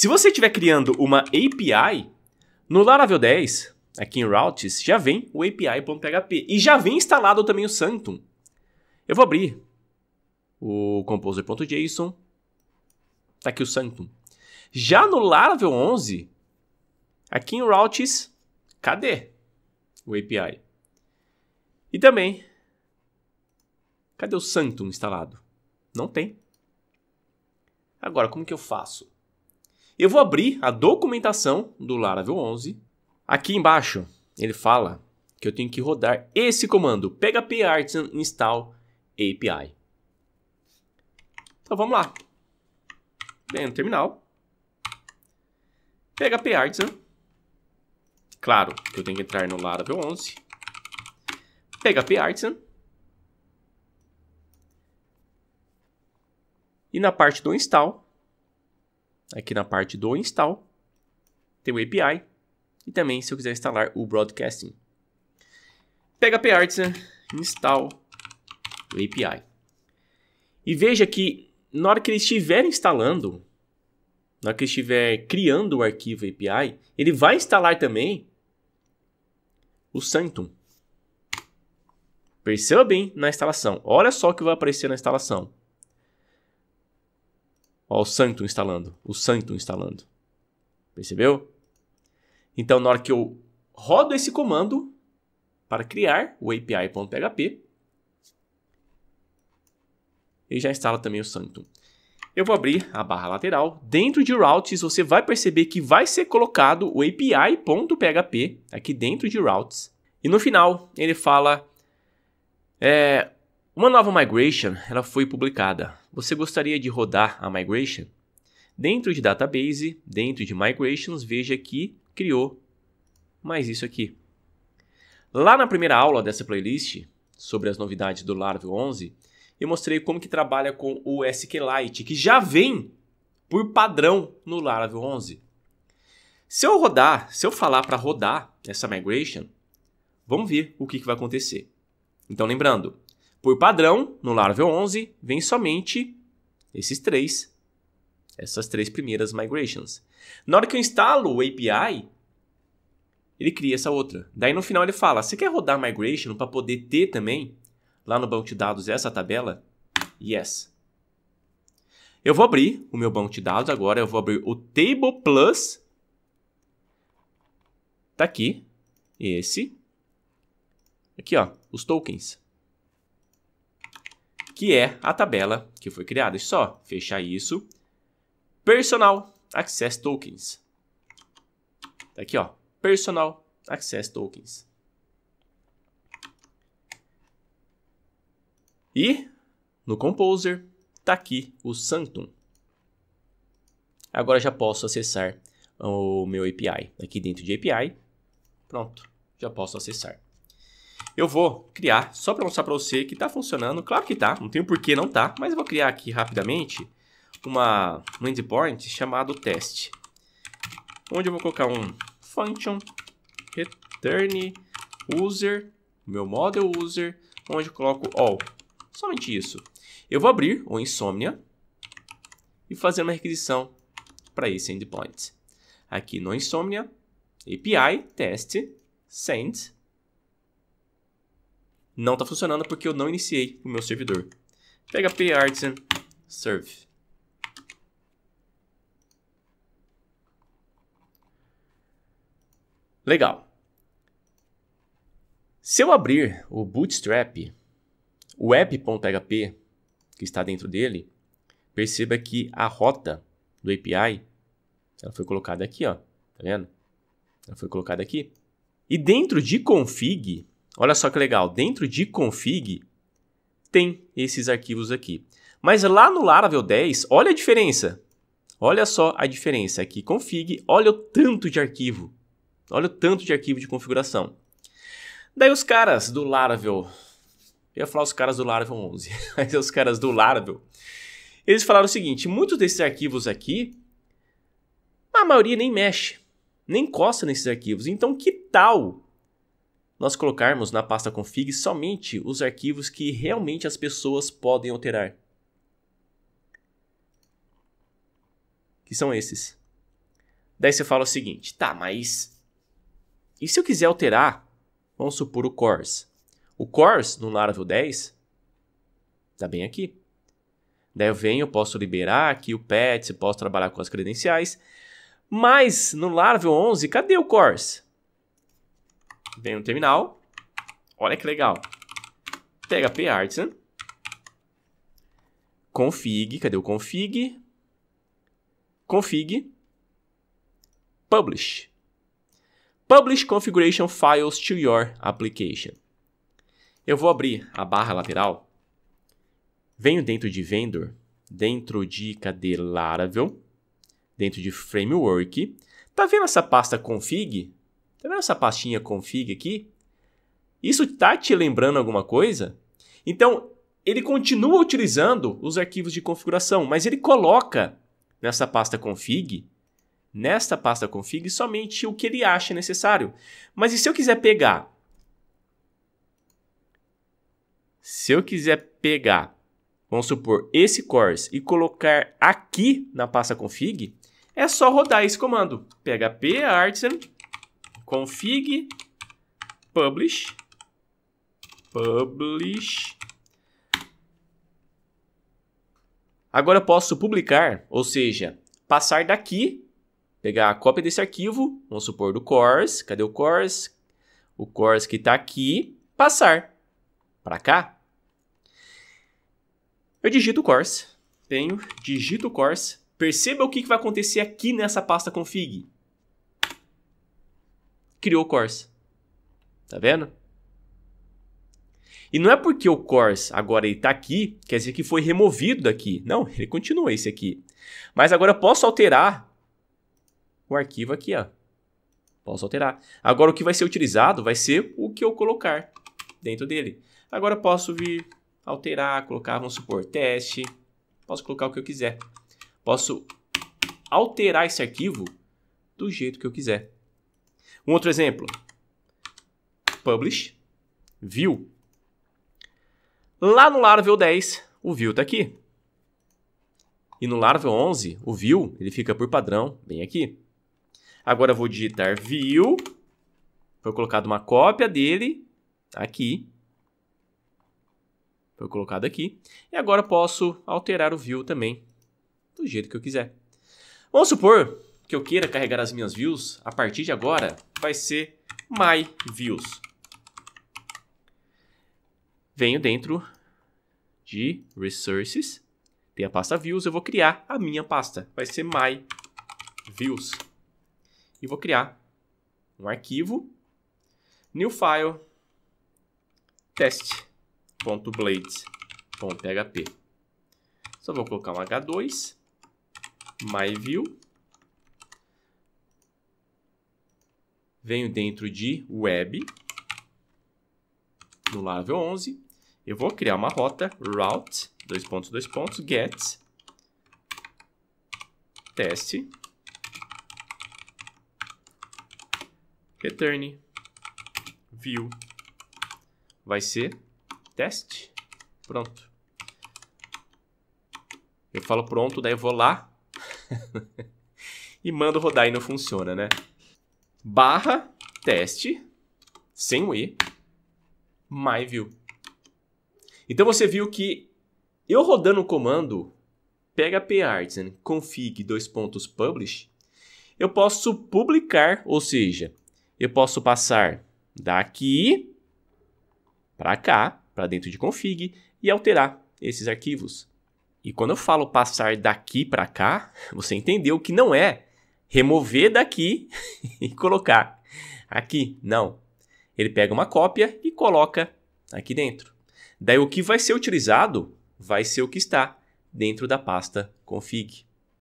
Se você estiver criando uma API, no Laravel 10, aqui em Routes, já vem o API.php e já vem instalado também o Sanctum. Eu vou abrir o composer.json, tá aqui o Sanctum. Já no Laravel 11, aqui em Routes, cadê o API? E também, cadê o Sanctum instalado? Não tem. Agora, como que eu faço? Eu vou abrir a documentação do Laravel 11. Aqui embaixo ele fala que eu tenho que rodar esse comando: php artisan install API. Então vamos lá. Bem no terminal. PHP Artisan. Né? Claro que eu tenho que entrar no Laravel 11. PHP Artisan. Né? E na parte do install, aqui na parte do install, tem o API e também se eu quiser instalar o broadcasting. PHP Artisan, né? install o API. E veja que na hora que ele estiver instalando, na hora que ele estiver criando o arquivo API, ele vai instalar também o Sanctum. Perceba bem na instalação. Olha só o que vai aparecer na instalação. Ó, o Santo instalando, o Santo instalando. Percebeu? Então, na hora que eu rodo esse comando para criar o API.php, ele já instala também o Sanctum. Eu vou abrir a barra lateral. Dentro de routes, você vai perceber que vai ser colocado o API.php aqui dentro de routes. E no final, ele fala... É, uma nova migration ela foi publicada você gostaria de rodar a migration? Dentro de Database, dentro de Migrations, veja que criou mais isso aqui. Lá na primeira aula dessa playlist, sobre as novidades do Laravel 11, eu mostrei como que trabalha com o SQLite, que já vem por padrão no Laravel 11. Se eu rodar, se eu falar para rodar essa migration, vamos ver o que, que vai acontecer. Então, lembrando, por padrão, no Laravel 11, vem somente esses três, essas três primeiras migrations. Na hora que eu instalo o API, ele cria essa outra. Daí no final ele fala: "Você quer rodar migration para poder ter também lá no banco de dados essa tabela?" Yes. Eu vou abrir o meu banco de dados agora, eu vou abrir o Table Plus. Tá aqui esse aqui, ó, os tokens que é a tabela que foi criada. É só fechar isso. Personal Access Tokens. Tá aqui, ó. Personal Access Tokens. E no Composer tá aqui o Sanctum. Agora já posso acessar o meu API. Aqui dentro de API, pronto, já posso acessar eu vou criar só para mostrar para você que está funcionando. Claro que tá, não tem por que não tá, mas eu vou criar aqui rapidamente uma, um endpoint chamado teste, onde eu vou colocar um function return user, meu model user, onde eu coloco all. Somente isso. Eu vou abrir o Insomnia e fazer uma requisição para esse endpoint. Aqui no Insomnia, API, teste, send, não está funcionando porque eu não iniciei o meu servidor. PHP artisan serve. Legal. Se eu abrir o Bootstrap, o app.php que está dentro dele, perceba que a rota do API ela foi colocada aqui, ó. Tá vendo? Ela foi colocada aqui. E dentro de config, Olha só que legal, dentro de config tem esses arquivos aqui. Mas lá no Laravel 10, olha a diferença. Olha só a diferença aqui, config, olha o tanto de arquivo. Olha o tanto de arquivo de configuração. Daí os caras do Laravel, eu ia falar os caras do Laravel 11, mas os caras do Laravel, eles falaram o seguinte, muitos desses arquivos aqui, a maioria nem mexe, nem encosta nesses arquivos. Então que tal nós colocarmos na pasta config somente os arquivos que realmente as pessoas podem alterar. Que são esses. Daí você fala o seguinte, tá, mas e se eu quiser alterar, vamos supor o cores. O cores no Laravel 10 tá bem aqui. Daí eu venho, eu posso liberar aqui o pet, posso trabalhar com as credenciais. Mas no Laravel 11, cadê o cores? Vem no terminal. Olha que legal. PHP Artisan. Config. Cadê o config? Config. Publish. Publish configuration files to your application. Eu vou abrir a barra lateral. Venho dentro de vendor, dentro de cadê Laravel, dentro de framework. Tá vendo essa pasta config? Tá vendo essa pastinha config aqui? Isso tá te lembrando alguma coisa? Então, ele continua utilizando os arquivos de configuração, mas ele coloca nessa pasta config, nesta pasta config, somente o que ele acha necessário. Mas e se eu quiser pegar? Se eu quiser pegar, vamos supor, esse course e colocar aqui na pasta config, é só rodar esse comando. php artisan config publish publish Agora eu posso publicar, ou seja, passar daqui, pegar a cópia desse arquivo, vamos supor do cores, cadê o cores? O cores que está aqui, passar para cá. Eu digito cores, tenho, digito cores. Perceba o que vai acontecer aqui nessa pasta config criou o Corsa. Tá vendo? E não é porque o Corsa agora ele tá aqui, quer dizer que foi removido daqui. Não, ele continua esse aqui. Mas agora eu posso alterar o arquivo aqui, ó. Posso alterar. Agora o que vai ser utilizado vai ser o que eu colocar dentro dele. Agora eu posso vir alterar, colocar, vamos supor, teste. Posso colocar o que eu quiser. Posso alterar esse arquivo do jeito que eu quiser. Um outro exemplo. Publish, view. Lá no Laravel 10, o view está aqui. E no Laravel 11, o view ele fica por padrão bem aqui. Agora eu vou digitar view. Foi colocado uma cópia dele aqui. Foi colocado aqui. E agora posso alterar o view também do jeito que eu quiser. Vamos supor que eu queira carregar as minhas views a partir de agora vai ser my views. Venho dentro de resources, tem a pasta views, eu vou criar a minha pasta, vai ser my views. E vou criar um arquivo new file test.blades.php. Só vou colocar um h2 myview venho dentro de web, no Laravel 11, eu vou criar uma rota route, dois pontos, dois pontos, get, teste, return, view, vai ser teste, pronto. Eu falo pronto, daí eu vou lá e mando rodar e não funciona, né? barra teste, sem o i, myview. Então você viu que eu rodando o comando php artisan né? config dois pontos publish, eu posso publicar, ou seja, eu posso passar daqui para cá, para dentro de config e alterar esses arquivos. E quando eu falo passar daqui para cá, você entendeu que não é remover daqui e colocar aqui. Não. Ele pega uma cópia e coloca aqui dentro. Daí o que vai ser utilizado vai ser o que está dentro da pasta config.